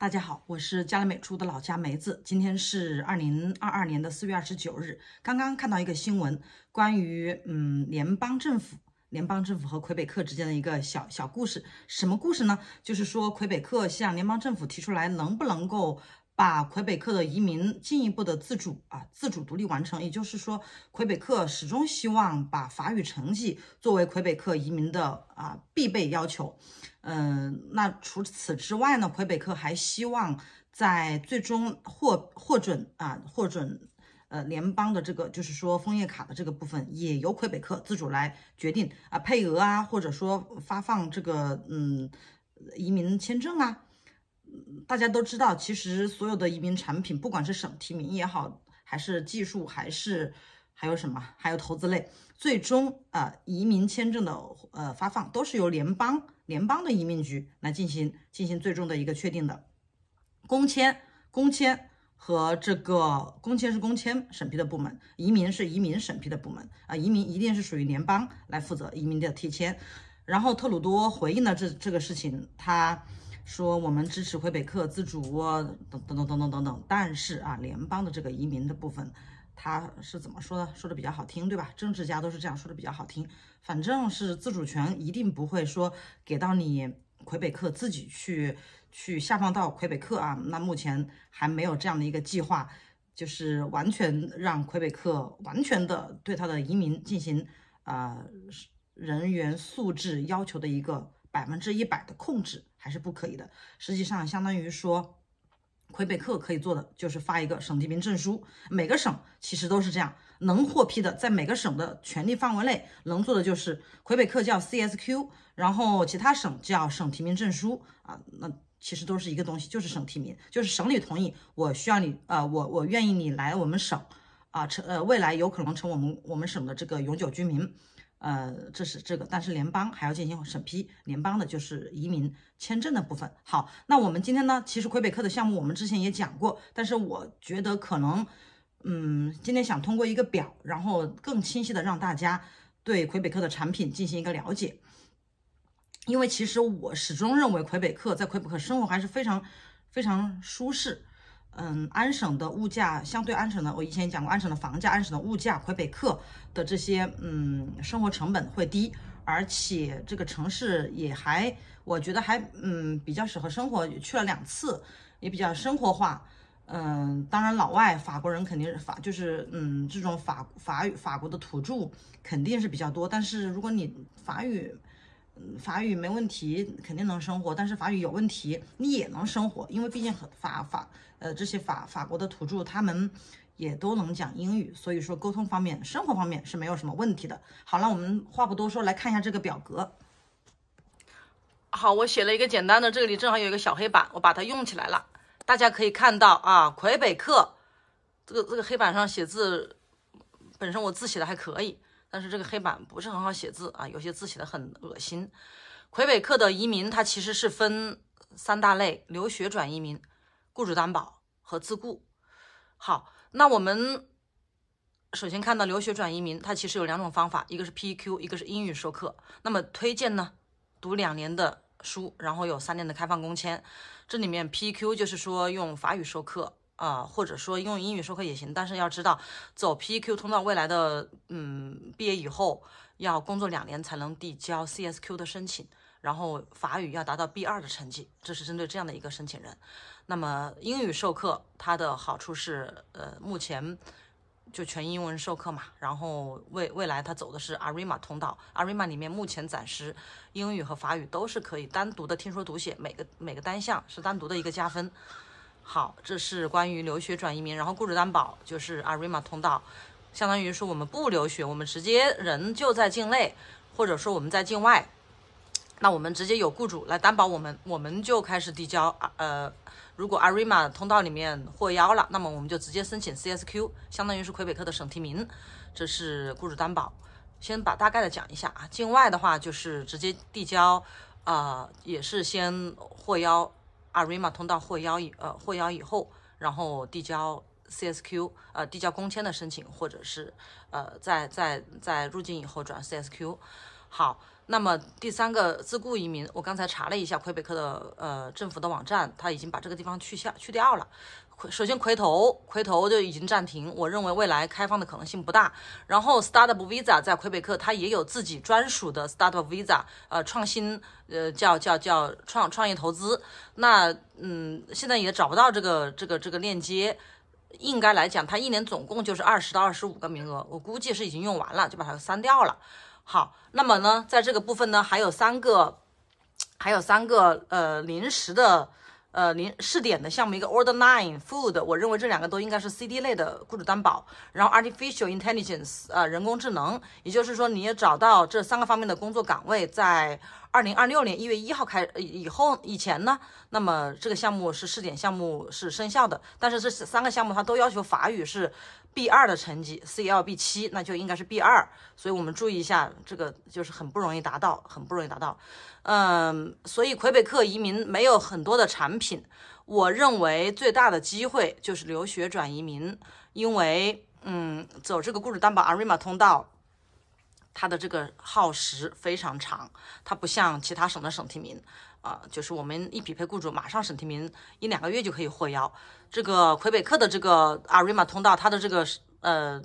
大家好，我是加勒美出的老家梅子。今天是二零二二年的四月二十九日，刚刚看到一个新闻，关于嗯联邦政府、联邦政府和魁北克之间的一个小小故事。什么故事呢？就是说魁北克向联邦政府提出来，能不能够。把魁北克的移民进一步的自主啊，自主独立完成，也就是说，魁北克始终希望把法语成绩作为魁北克移民的啊必备要求。嗯，那除此之外呢，魁北克还希望在最终获获准啊，获准呃联邦的这个就是说枫叶卡的这个部分，也由魁北克自主来决定啊配额啊，或者说发放这个嗯移民签证啊。大家都知道，其实所有的移民产品，不管是省提名也好，还是技术，还是还有什么，还有投资类，最终啊，移民签证的呃发放都是由联邦联邦的移民局来进行进行最终的一个确定的。公签公签和这个公签是公签审批的部门，移民是移民审批的部门啊。移民一定是属于联邦来负责移民的提签。然后特鲁多回应了这这个事情，他。说我们支持魁北克自主，等等等等等等。但是啊，联邦的这个移民的部分，他是怎么说的？说的比较好听，对吧？政治家都是这样说的比较好听。反正是自主权，一定不会说给到你魁北克自己去去下放到魁北克啊。那目前还没有这样的一个计划，就是完全让魁北克完全的对他的移民进行呃人员素质要求的一个百分之一百的控制。还是不可以的。实际上，相当于说，魁北克可以做的就是发一个省提名证书。每个省其实都是这样，能获批的，在每个省的权力范围内能做的就是，魁北克叫 CSQ，然后其他省叫省提名证书啊。那其实都是一个东西，就是省提名，就是省里同意我需要你，呃，我我愿意你来我们省啊，成呃，未来有可能成我们我们省的这个永久居民。呃，这是这个，但是联邦还要进行审批，联邦的就是移民签证的部分。好，那我们今天呢，其实魁北克的项目我们之前也讲过，但是我觉得可能，嗯，今天想通过一个表，然后更清晰的让大家对魁北克的产品进行一个了解，因为其实我始终认为魁北克在魁北克生活还是非常非常舒适。嗯，安省的物价相对安省的，我以前讲过，安省的房价、安省的物价，魁北克的这些嗯生活成本会低，而且这个城市也还，我觉得还嗯比较适合生活。去了两次，也比较生活化。嗯，当然老外、法国人肯定是法，就是嗯这种法法语法国的土著肯定是比较多，但是如果你法语。法语没问题，肯定能生活。但是法语有问题，你也能生活，因为毕竟法法呃这些法法国的土著他们也都能讲英语，所以说沟通方面、生活方面是没有什么问题的。好了，我们话不多说，来看一下这个表格。好，我写了一个简单的，这里正好有一个小黑板，我把它用起来了。大家可以看到啊，魁北克这个这个黑板上写字，本身我字写的还可以。但是这个黑板不是很好写字啊，有些字写的很恶心。魁北克的移民它其实是分三大类：留学转移民、雇主担保和自雇。好，那我们首先看到留学转移民，它其实有两种方法，一个是 PQ，一个是英语授课。那么推荐呢，读两年的书，然后有三年的开放工签。这里面 PQ 就是说用法语授课。啊，或者说用英语授课也行，但是要知道走 P EQ 通道，未来的嗯毕业以后要工作两年才能递交 CSQ 的申请，然后法语要达到 B 二的成绩，这是针对这样的一个申请人。那么英语授课它的好处是，呃，目前就全英文授课嘛，然后未未来它走的是 ARIMA 通道，ARIMA 里面目前暂时英语和法语都是可以单独的听说读写，每个每个单项是单独的一个加分。好，这是关于留学转移民，然后雇主担保就是 ARIMA 通道，相当于说我们不留学，我们直接人就在境内，或者说我们在境外，那我们直接有雇主来担保我们，我们就开始递交呃，如果 ARIMA 通道里面获邀了，那么我们就直接申请 CSQ，相当于是魁北克的省提名，这是雇主担保，先把大概的讲一下啊，境外的话就是直接递交，啊，也是先获邀。二 r m a 通道获邀以呃获邀以后，然后递交 CSQ 呃递交公签的申请，或者是呃在在在入境以后转 CSQ。好，那么第三个自雇移民，我刚才查了一下魁北克的呃政府的网站，他已经把这个地方去下去掉了。首先，魁头魁头就已经暂停。我认为未来开放的可能性不大。然后，Startup Visa 在魁北克，它也有自己专属的 Startup Visa，呃，创新，呃，叫叫叫创创业投资。那，嗯，现在也找不到这个这个这个链接。应该来讲，它一年总共就是二十到二十五个名额，我估计是已经用完了，就把它删掉了。好，那么呢，在这个部分呢，还有三个，还有三个呃临时的。呃，您试点的项目一个 order line food，我认为这两个都应该是 C D 类的雇主担保。然后 artificial intelligence，呃，人工智能，也就是说你也找到这三个方面的工作岗位在。二零二六年一月一号开以后，以前呢，那么这个项目是试点项目是生效的，但是这三个项目它都要求法语是 B 二的成绩，CLB 七，那就应该是 B 二，所以我们注意一下，这个就是很不容易达到，很不容易达到。嗯，所以魁北克移民没有很多的产品，我认为最大的机会就是留学转移民，因为嗯，走这个雇主担保二 r m a 通道。它的这个耗时非常长，它不像其他省的省提名，啊，就是我们一匹配雇主，马上省提名一两个月就可以获邀。这个魁北克的这个阿瑞玛通道，它的这个呃，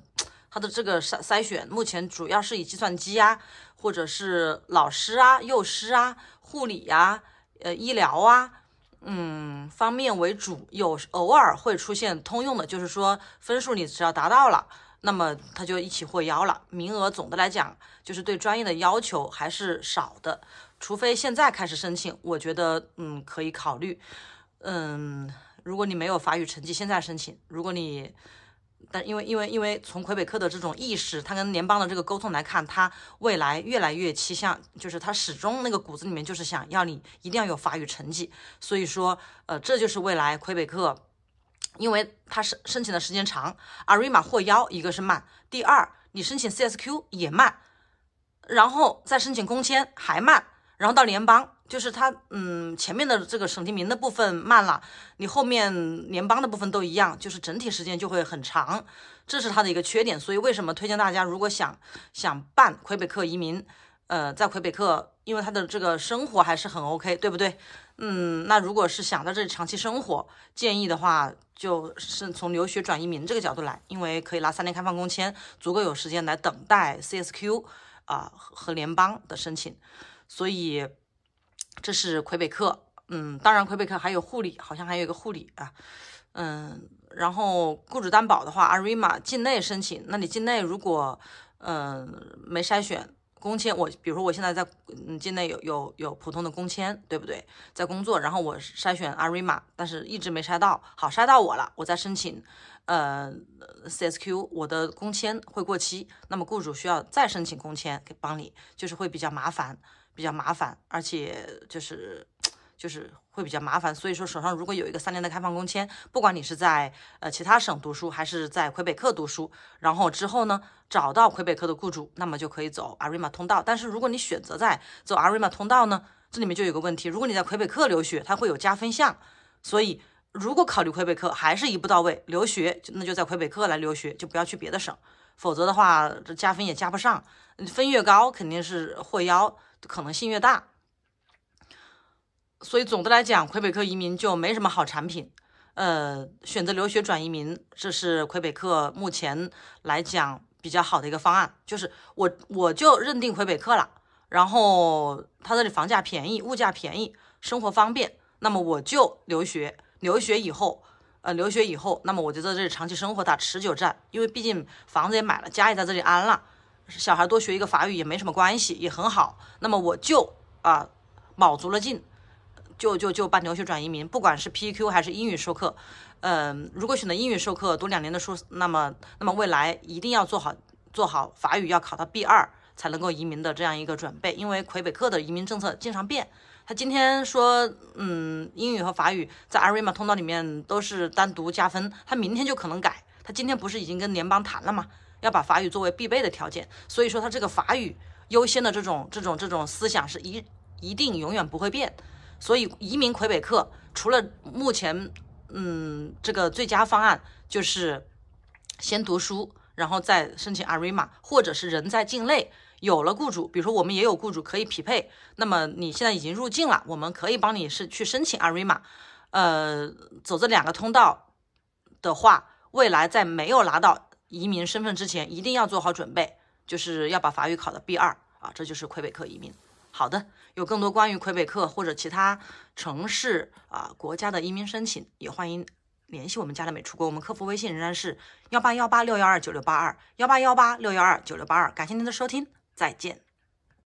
它的这个筛筛选，目前主要是以计算机啊，或者是老师啊、幼师啊、护理呀、呃、医疗啊，嗯方面为主，有偶尔会出现通用的，就是说分数你只要达到了。那么他就一起获邀了。名额总的来讲，就是对专业的要求还是少的。除非现在开始申请，我觉得嗯可以考虑。嗯，如果你没有法语成绩，现在申请。如果你，但因为因为因为从魁北克的这种意识，他跟联邦的这个沟通来看，他未来越来越趋向，就是他始终那个骨子里面就是想要你一定要有法语成绩。所以说，呃，这就是未来魁北克。因为他申申请的时间长二 r m a 邀一个是慢，第二你申请 CSQ 也慢，然后再申请工签还慢，然后到联邦就是他嗯前面的这个省提名的部分慢了，你后面联邦的部分都一样，就是整体时间就会很长，这是它的一个缺点，所以为什么推荐大家如果想想办魁北克移民？呃，在魁北克，因为他的这个生活还是很 OK，对不对？嗯，那如果是想到这里长期生活，建议的话就是从留学转移民这个角度来，因为可以拿三年开放工签，足够有时间来等待 CSQ 啊和联邦的申请。所以这是魁北克，嗯，当然魁北克还有护理，好像还有一个护理啊，嗯，然后雇主担保的话，IRMA 境内申请，那你境内如果嗯没筛选。工签，我比如说我现在在嗯境内有有有普通的工签，对不对？在工作，然后我筛选阿瑞玛，但是一直没筛到，好筛到我了，我再申请，呃，CSQ，我的工签会过期，那么雇主需要再申请工签给帮你，就是会比较麻烦，比较麻烦，而且就是。就是会比较麻烦，所以说手上如果有一个三年的开放工签，不管你是在呃其他省读书，还是在魁北克读书，然后之后呢找到魁北克的雇主，那么就可以走 a r m a 通道。但是如果你选择在走 a r m a 通道呢，这里面就有个问题，如果你在魁北克留学，它会有加分项，所以如果考虑魁北克还是一步到位留学，那就在魁北克来留学，就不要去别的省，否则的话加分也加不上，分越高肯定是获邀可能性越大。所以总的来讲，魁北克移民就没什么好产品。呃，选择留学转移民，这是魁北克目前来讲比较好的一个方案。就是我我就认定魁北克了，然后他这里房价便宜，物价便宜，生活方便。那么我就留学，留学以后，呃，留学以后，那么我就在这里长期生活打持久战。因为毕竟房子也买了，家也在这里安了，小孩多学一个法语也没什么关系，也很好。那么我就啊，卯足了劲。就就就办留学转移民，不管是 P E Q 还是英语授课，嗯，如果选择英语授课，读两年的书，那么那么未来一定要做好做好法语要考到 B 二才能够移民的这样一个准备，因为魁北克的移民政策经常变。他今天说，嗯，英语和法语在 Arrima 通道里面都是单独加分，他明天就可能改。他今天不是已经跟联邦谈了吗？要把法语作为必备的条件，所以说他这个法语优先的这种这种这种思想是一一定永远不会变。所以移民魁北克，除了目前，嗯，这个最佳方案就是先读书，然后再申请 IRMA，或者是人在境内有了雇主，比如说我们也有雇主可以匹配，那么你现在已经入境了，我们可以帮你是去申请 IRMA，呃，走这两个通道的话，未来在没有拿到移民身份之前，一定要做好准备，就是要把法语考到 B 二啊，这就是魁北克移民。好的，有更多关于魁北克或者其他城市啊国家的移民申请，也欢迎联系我们家的美出国，我们客服微信仍然是幺八幺八六幺二九六八二幺八幺八六幺二九六八二，感谢您的收听，再见。